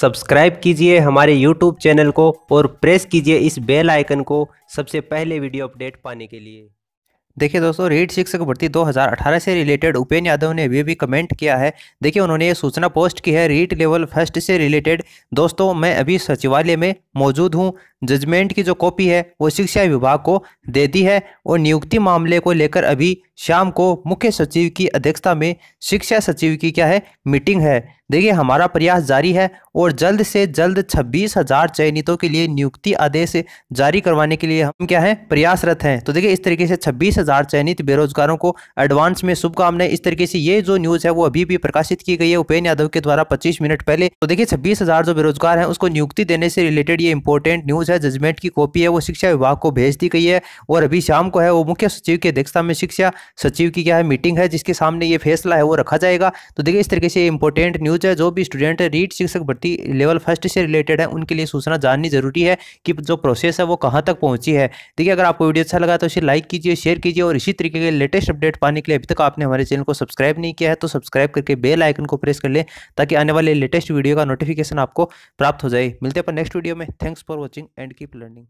Subscribe कीजिए हमारे YouTube channel को और प्रेस कीजिए इस बेल आइकन को सबसे पहले वीडियो अपडेट पाने के लिए देखिए दोस्तों रीड शिक्षक भर्ती 2018 से रिलेटेड उपेन यादव ने अभी भी कमेंट किया है देखिए उन्होंने ये सूचना पोस्ट की है रीट लेवल फर्स्ट से रिलेटेड दोस्तों मैं अभी सचिवालय में मौजूद हूँ जजमेंट की जो कॉपी है वो शिक्षा विभाग को दे दी है और नियुक्ति मामले को लेकर अभी शाम को मुख्य सचिव की अध्यक्षता में शिक्षा सचिव की क्या है मीटिंग है देखिए हमारा प्रयास जारी है और जल्द से जल्द छब्बीस हजार चयनितों के लिए नियुक्ति आदेश जारी करवाने के लिए हम क्या है प्रयासरत हैं तो देखिए इस तरीके से छब्बीस हजार चयनित बेरोजगारों को एडवांस में शुभकामनाएं इस तरीके से ये जो न्यूज़ है वो अभी भी प्रकाशित की गई है उपेन्द्र यादव के द्वारा पच्चीस मिनट पहले तो देखिए छब्बीस जो बेरोजगार है उसको नियुक्ति देने से रिलेटेड ये इंपॉर्टेंट न्यूज़ है जजमेंट की कॉपी है वो शिक्षा विभाग को भेज दी गई है और अभी शाम को है वो मुख्य सचिव की अध्यक्षता में शिक्षा सचिव की क्या है मीटिंग है जिसके सामने ये फैसला है वो रखा जाएगा तो देखिए इस तरीके से इंपॉर्टेंट न्यूज़ है जो भी स्टूडेंट रीट शिक्षक भर्ती लेवल फर्स्ट से रिलेटेड है उनके लिए सूचना जाननी जरूरी है कि जो प्रोसेस है वो कहाँ तक पहुँची है देखिए अगर आपको वीडियो अच्छा लगा तो इसे लाइक कीजिए शेयर कीजिए और इसी तरीके के लेटेस्ट अपडेट पाने के लिए अभी तक आपने हमारे चैनल को सब्सक्राइब नहीं किया है तो सब्सक्राइब करके बेल आइकन को प्रेस कर लें ताकि आने वाले लेटेस्ट वीडियो का नोटिफिकेशन आपको प्राप्त हो जाए मिलते हैं अपन नेक्स्ट वीडियो में Thanks for watching and keep learning.